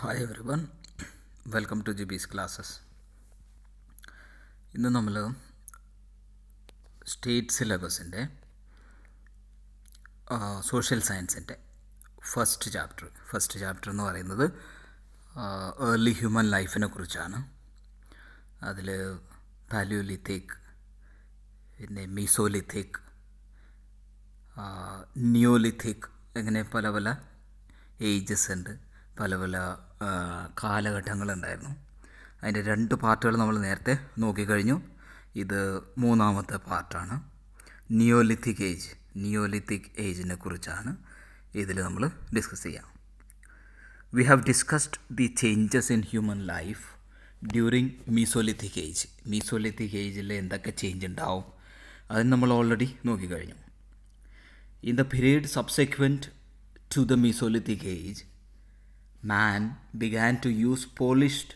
Hi everyone welcome to G B's classes ഇന്ന് നമ്മൾ state സിലബസിൻ്റെ സോഷ്യൽ സയൻസിൻ്റെ ഫസ്റ്റ് ചാപ്റ്റർ ഫസ്റ്റ് ചാപ്റ്റർ എന്ന് പറയുന്നത് ഏർലി ഹ്യൂമൻ ലൈഫിനെ കുറിച്ചാണ് അതിൽ പാലിയോലിത്തേക്ക് പിന്നെ മീസോലിത്തേക്ക് നിയോലിത്തേക്ക് അങ്ങനെ പല പല ഏജസ് ഉണ്ട് പല പല കാലഘട്ടങ്ങളുണ്ടായിരുന്നു അതിൻ്റെ രണ്ട് പാർട്ടുകൾ നമ്മൾ നേരത്തെ നോക്കിക്കഴിഞ്ഞു ഇത് മൂന്നാമത്തെ പാർട്ടാണ് നിയോലിത്തിക് ഏജ് നിയോലിത്തിക് ഏജിനെ കുറിച്ചാണ് ഇതിൽ നമ്മൾ ഡിസ്കസ് ചെയ്യാം we have discussed the changes in human life during mesolithic age mesolithic ഏജിൽ എന്തൊക്കെ ചേഞ്ച് ഉണ്ടാവും അതിന് നമ്മൾ ഓൾറെഡി നോക്കിക്കഴിഞ്ഞു in the period subsequent to the mesolithic age man began to use polished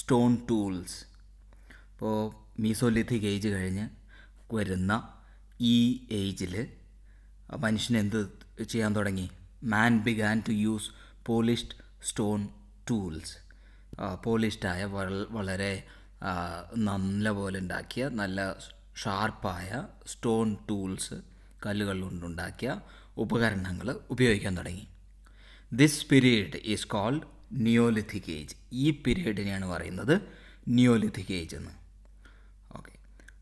stone tools ഇപ്പോൾ മീസോലിഥിക് ഏജ് കഴിഞ്ഞ് വരുന്ന ഈ ഏജിൽ മനുഷ്യൻ എന്ത് ചെയ്യാൻ തുടങ്ങി man began to use polished stone tools പോളിഷ്ഡായ വളരെ നല്ല പോലെ ഉണ്ടാക്കിയ നല്ല ഷാർപ്പായ സ്റ്റോൺ ടൂൾസ് കല്ലുകൾ കൊണ്ടുണ്ടാക്കിയ ഉപകരണങ്ങൾ ഉപയോഗിക്കാൻ തുടങ്ങി this period is called neolithic age ഈ പീരീഡിനെയാണ് പറയുന്നത് നിയോലിഥിക് ഏജ് എന്ന് okay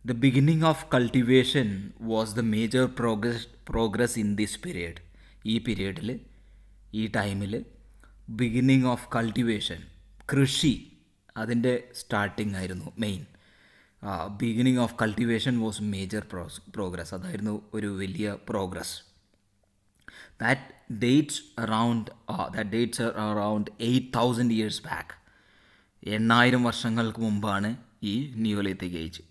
the beginning of cultivation was the major progress progress in this period ഈ പീരീഡിൽ ഈ ടൈമിൽ ബിഗിനിങ് ഓഫ് കൾട്ടിവേഷൻ കൃഷി അതിൻ്റെ സ്റ്റാർട്ടിംഗ് ആയിരുന്നു main beginning of cultivation was major progress അതായിരുന്നു ഒരു വലിയ progress that dates around that uh, that dates are around 8000 years back എണ്ണായിരം വർഷങ്ങൾക്ക് മുമ്പാണ് ഈ neolithic age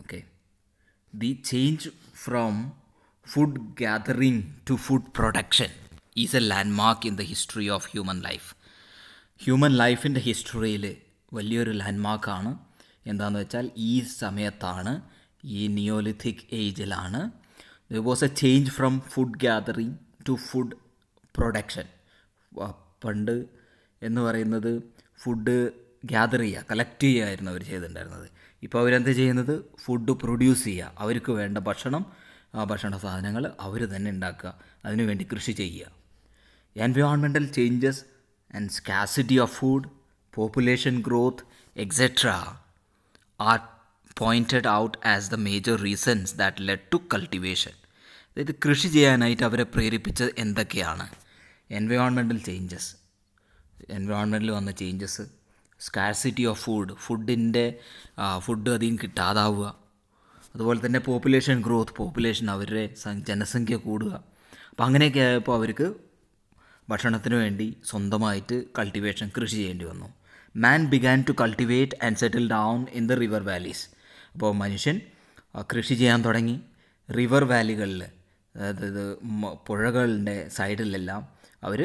okay the change from food gathering to food production is a landmark in the history of human life human ലൈഫിൻ്റെ ഹിസ്റ്ററിയിൽ വലിയൊരു മാർക്കാണ് എന്താണെന്ന് വെച്ചാൽ ഈ സമയത്താണ് ഈ നിയോലിത്തിക് ഏജിലാണ് the was a change from food gathering to food production പണ്ട് എന്ന് പറയുന്നത് ഫുഡ് ഗ്യാതർ ചെയ്യുക കളക്ട് ചെയ്യുകയായിരുന്നു അവർ ചെയ്തിട്ടുണ്ടായിരുന്നത് ഇപ്പോൾ അവരെന്ത് ചെയ്യുന്നത് ഫുഡ് പ്രൊഡ്യൂസ് ചെയ്യുക അവർക്ക് വേണ്ട ഭക്ഷണം ആ ഭക്ഷണ സാധനങ്ങൾ അവർ തന്നെ ഉണ്ടാക്കുക അതിനുവേണ്ടി കൃഷി ചെയ്യുക എൻവയോൺമെൻ്റൽ changes and scarcity of food population growth etcetera are pointed out as the major reasons that led to cultivation അതായത് കൃഷി ചെയ്യാനായിട്ട് അവരെ പ്രേരിപ്പിച്ചത് എന്തൊക്കെയാണ് എൻവയോൺമെൻറ്റൽ ചേഞ്ചസ് എൻവയോൺമെൻറ്റിൽ വന്ന ചേഞ്ചസ് സ്കാർസിറ്റി ഓഫ് ഫുഡ് ഫുഡിൻ്റെ ഫുഡ് അധികം കിട്ടാതാവുക അതുപോലെ തന്നെ പോപ്പുലേഷൻ ഗ്രോത്ത് പോപ്പുലേഷൻ അവരുടെ ജനസംഖ്യ കൂടുക അപ്പോൾ അങ്ങനെയൊക്കെ ആയപ്പോൾ അവർക്ക് ഭക്ഷണത്തിന് വേണ്ടി സ്വന്തമായിട്ട് കൾട്ടിവേഷൻ കൃഷി ചെയ്യേണ്ടി വന്നു man began to cultivate and settle down in the river valleys അപ്പോൾ മനുഷ്യൻ കൃഷി ചെയ്യാൻ തുടങ്ങി റിവർ വാലികളിൽ അതായത് പുഴകളുടെ സൈഡിലെല്ലാം അവർ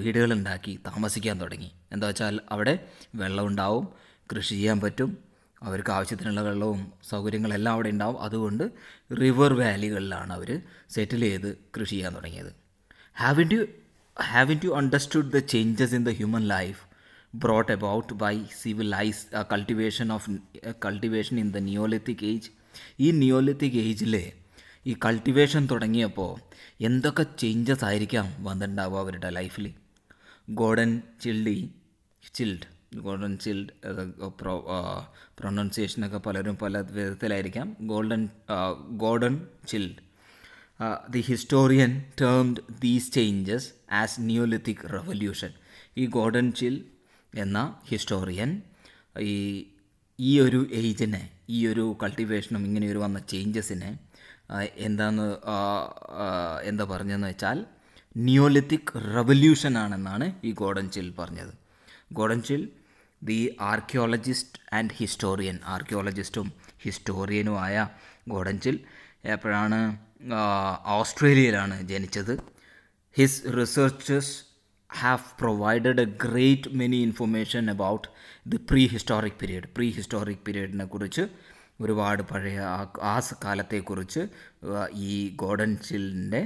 വീടുകളുണ്ടാക്കി താമസിക്കാൻ തുടങ്ങി എന്താ വെച്ചാൽ അവിടെ വെള്ളം ഉണ്ടാവും കൃഷി ചെയ്യാൻ പറ്റും അവർക്ക് ആവശ്യത്തിനുള്ള വെള്ളവും സൗകര്യങ്ങളെല്ലാം അവിടെ ഉണ്ടാവും അതുകൊണ്ട് റിവർ വാലികളിലാണ് അവർ സെറ്റിൽ ചെയ്ത് കൃഷി ചെയ്യാൻ തുടങ്ങിയത് having you in you understood the changes in the human life brought about by civilize cultivation of cultivation in the neolithic age ഈ നിയോലിത്തിക് ഏജിലെ ഈ കൾട്ടിവേഷൻ തുടങ്ങിയപ്പോൾ എന്തൊക്കെ ചേഞ്ചസ് ആയിരിക്കാം വന്നിട്ടുണ്ടാവുക അവരുടെ ലൈഫിൽ Gordon Childe Childe Gordon Childe pro പ്രൊണൗൺസിയേഷനൊക്കെ പലരും പല വിധത്തിലായിരിക്കാം Gordon Gordon Childe the historian termed these changes as neolithic revolution ഈ ഗോൾഡൻ ചിൽ എന്ന ഹിസ്റ്റോറിയൻ ഈ ഈ ഒരു ഏജിനെ ഈ ഒരു കൾട്ടിവേഷനും ഇങ്ങനെയൊരു വന്ന ചേഞ്ചസിനെ എന്താന്ന് എന്താ പറഞ്ഞതെന്ന് വെച്ചാൽ നിയോലിത്തിക് റവല്യൂഷൻ ആണെന്നാണ് ഈ ഗോഡൻ ചിൽ പറഞ്ഞത് Gordon Childe the archaeologist and historian ആർക്കിയോളജിസ്റ്റും ഹിസ്റ്റോറിയനുമായ ഗോഡൻ ചിൽ എപ്പോഴാണ് ഓസ്ട്രേലിയയിലാണ് ജനിച്ചത് his researches have provided a great many information about the prehistoric period prehistoric പീരീഡിനെ കുറിച്ച് ഒരുപാട് പഴയ ആ ആ കാലത്തെക്കുറിച്ച് ഈ ഗോഡൻ ചിൽഡിൻ്റെ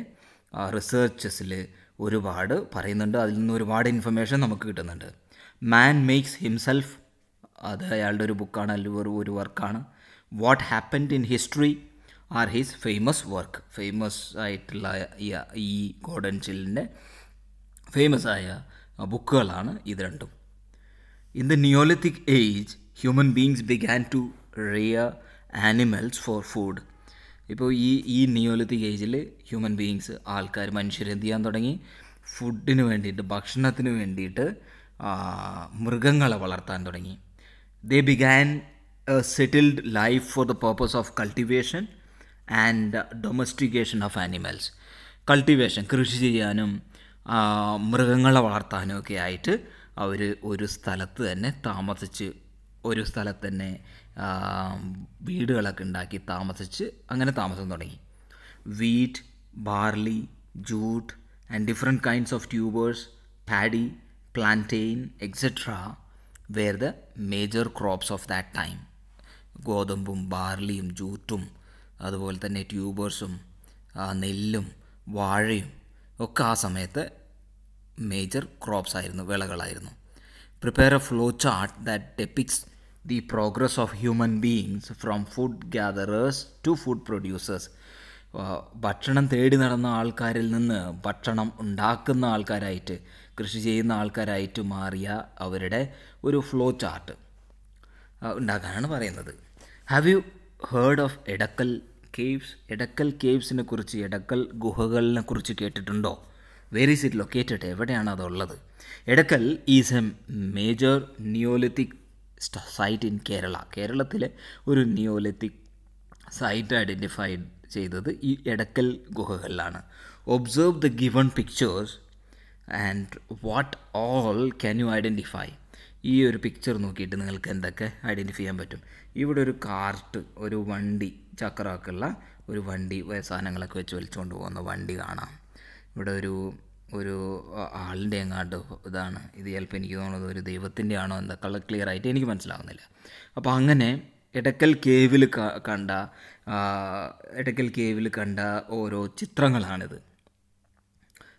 റിസർച്ചസിൽ ഒരുപാട് പറയുന്നുണ്ട് അതിൽ നിന്ന് ഒരുപാട് ഇൻഫർമേഷൻ നമുക്ക് കിട്ടുന്നുണ്ട് മാൻ മേക്സ് ഹിംസെൽഫ് അത് അയാളുടെ ഒരു ബുക്കാണ് അല്ലെങ്കിൽ ഒരു ഒരു വർക്കാണ് what happened in history are his famous work famous ആയിട്ടുള്ള ഈ ഗോഡൻ ചില്ലിൻ്റെ ഫേമസ് ആയ ബുക്കുകളാണ് ഇത് രണ്ടും in the neolithic age human beings began to rear animals for food ഇപ്പോൾ ഈ ഈ നിയോലിത്തിക് ഏജിൽ ഹ്യൂമൻ ബീയിങ്സ് ആൾക്കാർ മനുഷ്യർ എന്ത് ചെയ്യാൻ തുടങ്ങി ഫുഡിന് വേണ്ടിയിട്ട് ഭക്ഷണത്തിന് വേണ്ടിയിട്ട് മൃഗങ്ങളെ വളർത്താൻ തുടങ്ങി they began settled life for the purpose of cultivation and domestication of animals cultivation കൃഷി ചെയ്യാനും മൃഗങ്ങളെ വളർത്താനും ഒക്കെ ആയിട്ട് അവർ ഒരു സ്ഥലത്ത് തന്നെ താമസിച്ച് ഒരു സ്ഥലത്ത് തന്നെ വീടുകളൊക്കെ ഉണ്ടാക്കി താമസിച്ച് അങ്ങനെ താമസം തുടങ്ങി wheat barley jute and different kinds of tubers paddy plantain etcetera were the major crops of that time ഗോതമ്പും ബാർലിയും ജൂട്ടും അതുപോലെ തന്നെ ട്യൂബേഴ്സും നെല്ലും വാഴയും ഒക്കെ ആ സമയത്ത് മേജർ ക്രോപ്സ് ആയിരുന്നു വിളകളായിരുന്നു prepare a flow chart that depicts the progress of human beings from food gatherers to food producers ഭക്ഷണം തേടി നടന്ന ആൾക്കാരിൽ നിന്ന് ഭക്ഷണം ഉണ്ടാക്കുന്ന ആൾക്കാരായിട്ട് കൃഷി ചെയ്യുന്ന ആൾക്കാരായിട്ട് മാറിയ അവരുടെ ഒരു ഫ്ലോ ചാർട്ട് ഉണ്ടാക്കാനാണ് പറയുന്നത് have you heard of Edakkal caves Edakkal കേവ്സിനെ കുറിച്ച് എടക്കൽ ഗുഹകളിനെ കുറിച്ച് കേട്ടിട്ടുണ്ടോ വേർ ഈസ് ഇറ്റ് ലൊക്കേറ്റഡ് എവിടെയാണ് അതുള്ളത് Edakkal is a major neolithic site in Kerala കേരളത്തിലെ ഒരു നിയോലിത്തിക് സൈറ്റ് ഐഡൻറ്റിഫൈഡ് ചെയ്തത് ഈ എടക്കൽ ഗുഹകളിലാണ് observe the given pictures and what all can you identify ഈ ഒരു പിക്ചർ നോക്കിയിട്ട് നിങ്ങൾക്ക് എന്തൊക്കെ ഐഡൻറ്റിഫൈ ചെയ്യാൻ പറ്റും ഇവിടെ ഒരു കാർട്ട് ഒരു വണ്ടി ചക്രമൊക്കെയുള്ള ഒരു വണ്ടി സാധനങ്ങളൊക്കെ വെച്ച് വലിച്ചുകൊണ്ട് പോകുന്ന വണ്ടി കാണാം ഇവിടെ ഒരു ഒരു ആളിൻ്റെ എങ്ങാണ്ട് ഇതാണ് ഇത് ചിലപ്പോൾ എനിക്ക് തോന്നുന്നത് ഒരു ദൈവത്തിൻ്റെ ആണോ എന്താ കളർ ക്ലിയർ ആയിട്ട് എനിക്ക് മനസ്സിലാവുന്നില്ല അപ്പോൾ അങ്ങനെ എടക്കൽ കേവിൽ കണ്ട എടക്കൽ കേവിൽ കണ്ട ഓരോ ചിത്രങ്ങളാണിത്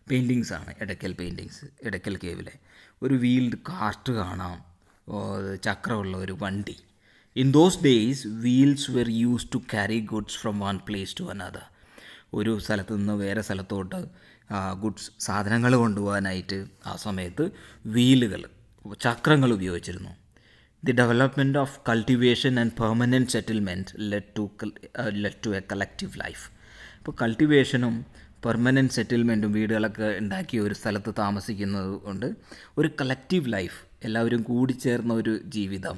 പെയിൻറ്റിങ്സ് ആണ് എടക്കൽ പെയിൻറ്റിങ്സ് എടക്കൽ കേവിലെ ഒരു വീൽഡ് കാസ്റ്റ് കാണാം ചക്രമുള്ള ഒരു വണ്ടി in those days wheels were used to carry goods from one place to another ഒരു സ്ഥലത്ത് നിന്ന് വേറെ സ്ഥലത്തോട്ട് ഗുഡ്സ് സാധനങ്ങൾ കൊണ്ടുപോകാനായിട്ട് ആ സമയത്ത് വീലുകൾ ചക്രങ്ങൾ ഉപയോഗിച്ചിരുന്നു the development of cultivation and permanent settlement led to led to a collective life ഇപ്പോൾ കൾട്ടിവേഷനും പെർമനൻറ്റ് സെറ്റിൽമെൻറ്റും വീടുകളൊക്കെ ഉണ്ടാക്കി ഒരു സ്ഥലത്ത് താമസിക്കുന്നത് കൊണ്ട് ഒരു കളക്റ്റീവ് ലൈഫ് എല്ലാവരും കൂടി ചേർന്ന ഒരു ജീവിതം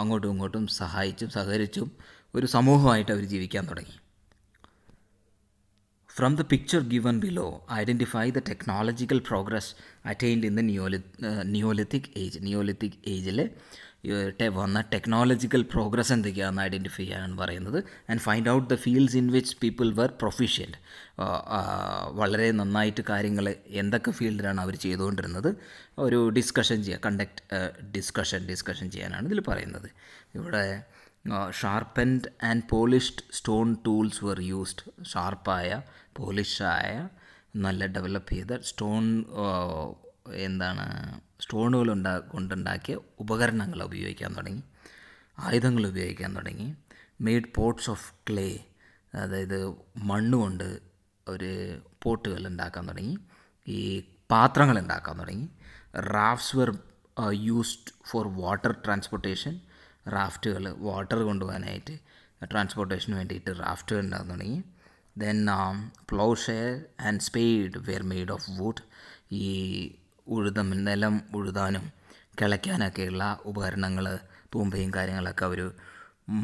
അങ്ങോട്ടും ഇങ്ങോട്ടും സഹായിച്ചും സഹകരിച്ചും ഒരു സമൂഹമായിട്ട് അവർ ജീവിക്കാൻ തുടങ്ങി from the picture given below identify the technological progress attained in the neo neolithic age neolithic ഏജിൽ വന്ന ടെക്നോളജിക്കൽ പ്രോഗ്രസ് എന്തൊക്കെയാണെന്ന് ഐഡൻറ്റിഫൈ ചെയ്യാനാണ് പറയുന്നത് and find out the fields in which people were proficient വളരെ നന്നായിട്ട് കാര്യങ്ങൾ എന്തൊക്കെ ഫീൽഡിലാണ് അവർ ചെയ്തുകൊണ്ടിരുന്നത് ഒരു ഡിസ്കഷൻ ചെയ്യുക കണ്ടക്ട് ഡിസ്കഷൻ ഡിസ്കഷൻ ചെയ്യാനാണ് ഇതിൽ പറയുന്നത് ഇവിടെ sharpened and polished stone tools were used ഷാർപ്പായ പോളിഷായ നല്ല ഡെവലപ്പ് ചെയ്ത സ്റ്റോൺ എന്താണ് സ്റ്റോണുകൾ ഉണ്ടാ കൊണ്ടുണ്ടാക്കിയ ഉപകരണങ്ങൾ ഉപയോഗിക്കാൻ തുടങ്ങി ആയുധങ്ങൾ ഉപയോഗിക്കാൻ തുടങ്ങി മെയ്ഡ് പോട്ട്സ് ഓഫ് ക്ലേ അതായത് മണ്ണുകൊണ്ട് ഒരു പോട്ടുകൾ ഉണ്ടാക്കാൻ തുടങ്ങി ഈ പാത്രങ്ങൾ ഉണ്ടാക്കാൻ തുടങ്ങി rafts were used for water transportation റാഫ്റ്റുകൾ വാട്ടർ കൊണ്ടുപോകാനായിട്ട് ട്രാൻസ്പോർട്ടേഷന് വേണ്ടിയിട്ട് റാഫ്റ്റുകൾ ഉണ്ടാകുന്നു തുടങ്ങി then ploughshare and spade were made of wood ഈ ഉഴുതം നിലം ഉഴുതാനും കിളയ്ക്കാനൊക്കെയുള്ള ഉപകരണങ്ങൾ തൂമ്പയും കാര്യങ്ങളൊക്കെ അവർ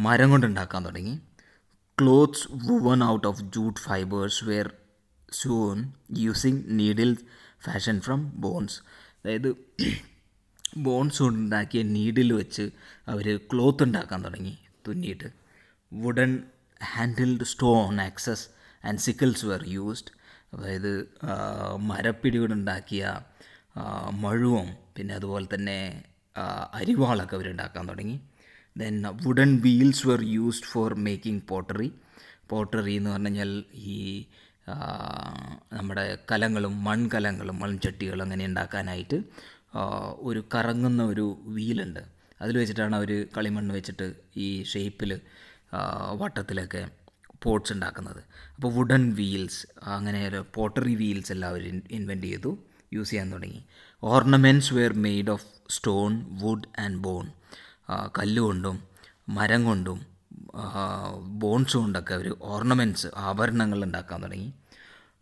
മരം കൊണ്ടുണ്ടാക്കാൻ തുടങ്ങി clothes woven out of jute fibres were sewn using needle fashion from bones അതായത് ബോൺസ് കൊണ്ടുണ്ടാക്കിയ നീഡിൽ വെച്ച് അവർ ക്ലോത്ത് ഉണ്ടാക്കാൻ തുടങ്ങി തുന്നിയിട്ട് wooden handled stone axes and sickles were used അതായത് മരപ്പിടി കൊണ്ടുണ്ടാക്കിയ മഴുവും പിന്നെ അതുപോലെ തന്നെ അരിവാളൊക്കെ അവരുണ്ടാക്കാൻ തുടങ്ങി then wooden wheels were used for making pottery pottery എന്ന് പറഞ്ഞു കഴിഞ്ഞാൽ ഈ നമ്മുടെ കലങ്ങളും മൺകലങ്ങളും മൺചട്ടികളും അങ്ങനെ ഉണ്ടാക്കാനായിട്ട് ഒരു കറങ്ങുന്ന ഒരു വീലുണ്ട് അതിൽ വെച്ചിട്ടാണ് അവർ കളിമണ്ണ് വെച്ചിട്ട് ഈ ഷേപ്പിൽ വട്ടത്തിലൊക്കെ പോട്ട്സ് ഉണ്ടാക്കുന്നത് അപ്പോൾ വുഡൻ വീൽസ് അങ്ങനെ പോട്ടറി വീൽസ് എല്ലാവരും ഇൻവെൻറ്റ് ചെയ്തു യൂസ് ചെയ്യാൻ തുടങ്ങി ornaments were made of stone wood and bone കല്ലുകൊണ്ടും മരം കൊണ്ടും ബോൺസ് കൊണ്ടൊക്കെ അവർ ഓർണമെൻറ്റ്സ് ആഭരണങ്ങൾ ഉണ്ടാക്കാൻ തുടങ്ങി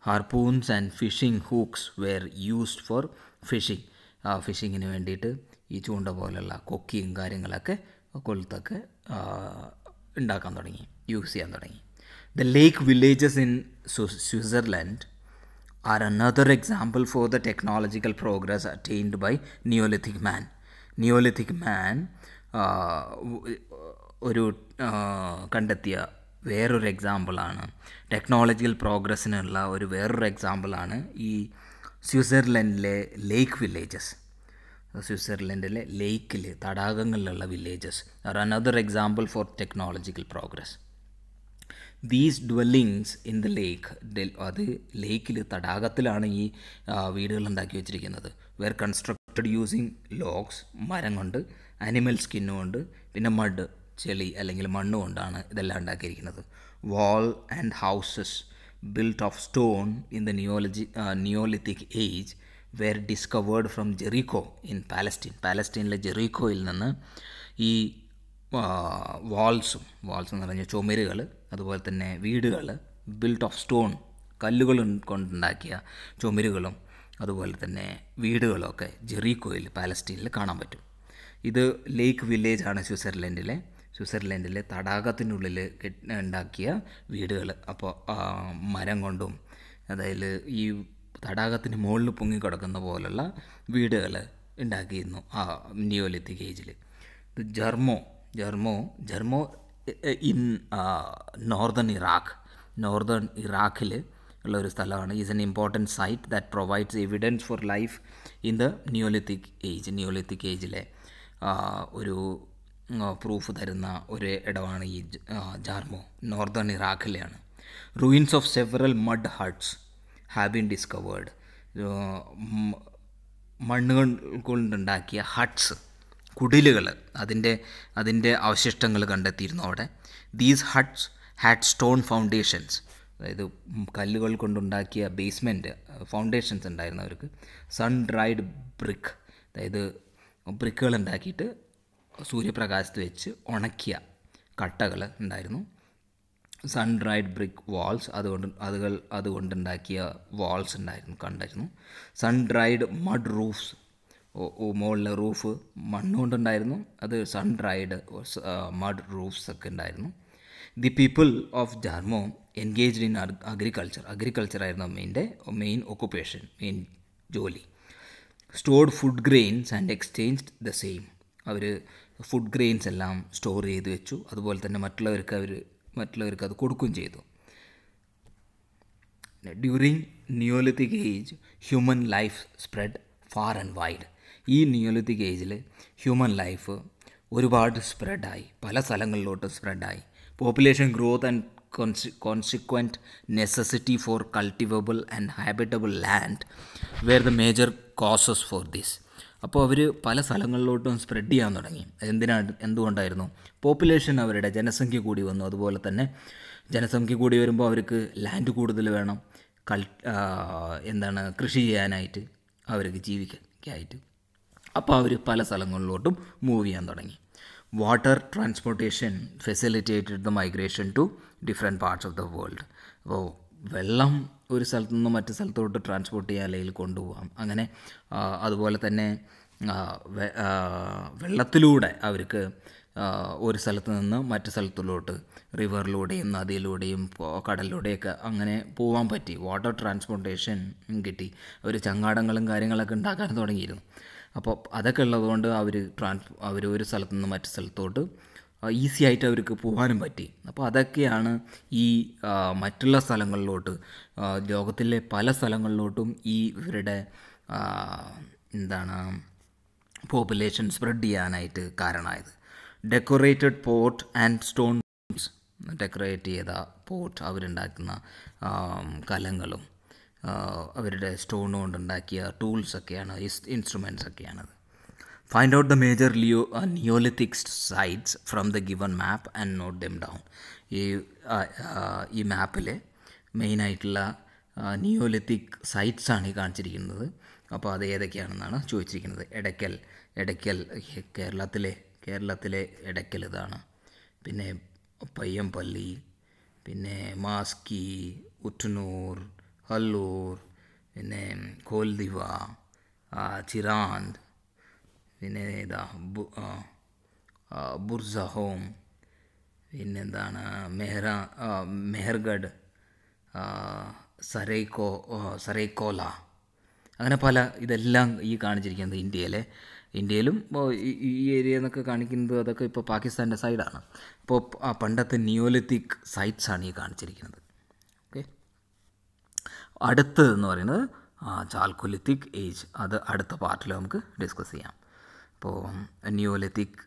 harpoons and fishing hooks were used for fishing ആ ഫിഷിങ്ങിന് വേണ്ടിയിട്ട് ഈ ചൂണ്ട പോലെയുള്ള കൊക്കിയും കാര്യങ്ങളൊക്കെ കൊലത്തൊക്കെ ഉണ്ടാക്കാൻ തുടങ്ങി യൂസ് ചെയ്യാൻ തുടങ്ങി the lake villages in Switzerland are another example for the technological progress attained by neolithic man neolithic man ഒരു കണ്ടെത്തിയ വേറൊരു എക്സാമ്പിളാണ് ടെക്നോളജിക്കൽ പ്രോഗ്രസ്സിനുള്ള ഒരു വേറൊരു എക്സാമ്പിളാണ് ഈ സ്വിറ്റ്സർലൻഡിലെ ലേക്ക് വില്ലേജസ് സ്വിറ്റ്സർലൻഡിലെ ലേക്കിൽ തടാകങ്ങളിലുള്ള villages are another example for technological progress these dwellings in the lake അത് ലേക്കിൽ തടാകത്തിലാണ് ഈ വീടുകൾ ഉണ്ടാക്കി വെച്ചിരിക്കുന്നത് വെർ കൺസ്ട്രക്റ്റഡ് യൂസിങ് ലോക്സ് മരം കൊണ്ട് അനിമൽ സ്കിന്നും കൊണ്ട് പിന്നെ മഡ് ചെളി അല്ലെങ്കിൽ മണ്ണ് കൊണ്ടാണ് ഇതെല്ലാം ഉണ്ടാക്കിയിരിക്കുന്നത് wall and houses built of stone in the Neolithic, uh, Neolithic age were discovered from Jericho in Palestine. പാലസ്റ്റൈനിലെ ജെറീക്കോയിൽ നിന്ന് ഈ വാൾസും വാൾസ് എന്ന് പറഞ്ഞ ചുമരുകൾ അതുപോലെ തന്നെ വീടുകൾ ബിൽട്ട് ഓഫ് സ്റ്റോൺ കല്ലുകൾ കൊണ്ടുണ്ടാക്കിയ ചുമരുകളും അതുപോലെ തന്നെ വീടുകളൊക്കെ ജെറീക്കോയിൽ പാലസ്റ്റീനിൽ കാണാൻ പറ്റും ഇത് ലേക്ക് വില്ലേജാണ് സ്വിറ്റ്സർലൻഡിലെ സ്വിറ്റ്സർലൻഡിലെ തടാകത്തിനുള്ളിൽ ഉണ്ടാക്കിയ വീടുകൾ അപ്പോൾ മരം കൊണ്ടും അതായത് ഈ തടാകത്തിന് മുകളിൽ പൊങ്ങിക്കിടക്കുന്ന പോലുള്ള വീടുകൾ ഉണ്ടാക്കിയിരുന്നു ആ നിയോലിത്തിക് ഏജിൽ Jarmo Jarmo Jarmo in northern Iraq northern ഇറാഖിൽ ഉള്ള ഒരു സ്ഥലമാണ് is an important site that provides evidence for life in the neolithic age neolithic ഏജിലെ ഒരു പ്രൂഫ് തരുന്ന ഒരു ഇടമാണ് ഈ ജാർമോ നോർത്തേൺ ഇറാഖിലെയാണ് ruins of several mud huts have been discovered മണ്ണുകൾ കൊണ്ടുണ്ടാക്കിയ ഹട്ട്സ് കുടിലുകൾ അതിൻ്റെ അതിൻ്റെ അവശിഷ്ടങ്ങൾ കണ്ടെത്തിയിരുന്നു അവിടെ these huts had stone foundations അതായത് കല്ലുകൾ കൊണ്ടുണ്ടാക്കിയ ബേസ്മെൻറ്റ് ഫൗണ്ടേഷൻസ് ഉണ്ടായിരുന്നു അവർക്ക് സൺ ഡ്രൈഡ് ബ്രിക്ക് അതായത് ബ്രിക്കുകൾ ഉണ്ടാക്കിയിട്ട് സൂര്യപ്രകാശത്ത് വെച്ച് ഉണക്കിയ കട്ടകൾ ഉണ്ടായിരുന്നു സൺ ഡ്രൈഡ് ബ്രിക്ക് വാൾസ് അതുകൊണ്ട് അതുകൾ അതുകൊണ്ടുണ്ടാക്കിയ വാൾസ് ഉണ്ടായിരുന്നു കണ്ടായിരുന്നു സൺ ഡ്രൈഡ് മഡ് റൂഫ്സ് മുകളിലെ റൂഫ് മണ്ണുകൊണ്ടുണ്ടായിരുന്നു അത് സൺ ഡ്രൈഡ് മഡ് റൂഫ്സ് ഒക്കെ ഉണ്ടായിരുന്നു the people of Jarmo engaged in agriculture agriculture ആയിരുന്നു മെയിൻ്റെ മെയിൻ ഒക്കുപ്പേഷൻ മെയിൻ ജോലി stored food grains and exchanged the same അവർ ഫുഡ് ഗ്രെയിൻസ് എല്ലാം സ്റ്റോർ ചെയ്ത് വെച്ചു അതുപോലെ തന്നെ മറ്റുള്ളവർക്ക് അവർ മറ്റുള്ളവർക്ക് അത് കൊടുക്കുകയും ചെയ്തു during neolithic age human life spread far and wide ഈ നിയോലിത്തിക് ഏജിൽ ഹ്യൂമൻ ലൈഫ് ഒരുപാട് സ്പ്രെഡായി പല സ്ഥലങ്ങളിലോട്ട് സ്പ്രെഡായി population growth and conse consequent necessity for cultivable and habitable land were the major causes for this അപ്പോൾ അവർ പല സ്ഥലങ്ങളിലോട്ടും സ്പ്രെഡ് ചെയ്യാൻ തുടങ്ങി എന്തിനാണ് എന്തുകൊണ്ടായിരുന്നു പോപ്പുലേഷൻ അവരുടെ ജനസംഖ്യ കൂടി വന്നു അതുപോലെ തന്നെ ജനസംഖ്യ കൂടി വരുമ്പോൾ അവർക്ക് ലാൻഡ് കൂടുതൽ വേണം കൾ എന്താണ് കൃഷി ചെയ്യാനായിട്ട് അവർക്ക് ജീവിക്കാനായിട്ട് അപ്പോൾ അവർ പല സ്ഥലങ്ങളിലോട്ടും മൂവ് ചെയ്യാൻ തുടങ്ങി water transportation facilitated the migration to different parts of the world അപ്പോൾ വെള്ളം ഒരു സ്ഥലത്തു നിന്ന് മറ്റു സ്ഥലത്തോട്ട് ട്രാൻസ്പോർട്ട് ചെയ്യുക അല്ലെങ്കിൽ കൊണ്ടുപോകാം അങ്ങനെ അതുപോലെ തന്നെ വെള്ളത്തിലൂടെ അവർക്ക് ഒരു സ്ഥലത്ത് നിന്ന് മറ്റു സ്ഥലത്തിലോട്ട് റിവറിലൂടെയും നദിയിലൂടെയും കടലിലൂടെയൊക്കെ അങ്ങനെ പോകാൻ പറ്റി വാട്ടർ ട്രാൻസ്പോർട്ടേഷൻ കിട്ടി അവർ ചങ്ങാടങ്ങളും കാര്യങ്ങളൊക്കെ ഉണ്ടാക്കാൻ തുടങ്ങിയിരുന്നു അപ്പോൾ അതൊക്കെ ഉള്ളതുകൊണ്ട് അവർ ട്രാൻസ് അവർ ഒരു സ്ഥലത്ത് നിന്ന് മറ്റു സ്ഥലത്തോട്ട് ഈസി ആയിട്ട് അവർക്ക് പോകാനും പറ്റി അപ്പോൾ അതൊക്കെയാണ് ഈ മറ്റുള്ള സ്ഥലങ്ങളിലോട്ട് ലോകത്തിലെ പല സ്ഥലങ്ങളിലോട്ടും ഈ ഇവരുടെ എന്താണ് പോപ്പുലേഷൻ സ്പ്രെഡ് ചെയ്യാനായിട്ട് കാരണമായത് decorated pot and stone decorate ചെയ്ത പോർട്ട് അവരുണ്ടാക്കുന്ന കലങ്ങളും അവരുടെ സ്റ്റോൺ കൊണ്ടുണ്ടാക്കിയ ടൂൾസൊക്കെയാണ് ഇൻസ്ട്രുമെൻസ് ഒക്കെയാണത് ഫൈൻഡ് ഔട്ട് ദ major ലിയോ uh, sites from the the map and note note down ഈ ഈ മാപ്പിലെ മെയിനായിട്ടുള്ള നിയോലിത്തിക് സൈറ്റ്സ് ആണ് ഈ കാണിച്ചിരിക്കുന്നത് അപ്പോൾ അത് ഏതൊക്കെയാണെന്നാണ് ചോദിച്ചിരിക്കുന്നത് എടയ്ക്കൽ എടയ്ക്കൽ കേരളത്തിലെ കേരളത്തിലെ എടയ്ക്കൽ ഇതാണ് പിന്നെ പയ്യമ്പള്ളി പിന്നെ മാസ്കി ഉറ്റുനൂർ ഹല്ലൂർ പിന്നെ കോൽദിവ ചിറാന്ത് പിന്നെ ബു ബുർസ ഹോം പിന്നെന്താണ് മെഹ്റ മെഹർഗഡ് സരൈക്കോ സരൈക്കോല അങ്ങനെ പല ഇതെല്ലാം ഈ കാണിച്ചിരിക്കുന്നത് ഇന്ത്യയിലെ ഇന്ത്യയിലും ഈ ഏരിയ എന്നൊക്കെ കാണിക്കുന്നത് അതൊക്കെ ഇപ്പോൾ പാകിസ്ഥാൻ്റെ സൈഡാണ് അപ്പോൾ പണ്ടത്തെ നിയോലിത്തിക് സൈറ്റ്സാണ് ഈ കാണിച്ചിരിക്കുന്നത് ഓക്കെ അടുത്തതെന്ന് പറയുന്നത് ചാൽക്കുലിത്തിക് ഏജ് അത് അടുത്ത പാർട്ടിൽ നമുക്ക് ഡിസ്കസ് ചെയ്യാം അപ്പോൾ ന്യൂലിത്തിക്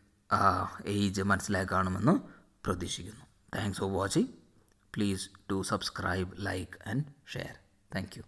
ഏജ് മനസ്സിലായി കാണുമെന്ന് പ്രതീക്ഷിക്കുന്നു thanks for watching please to subscribe like and share thank U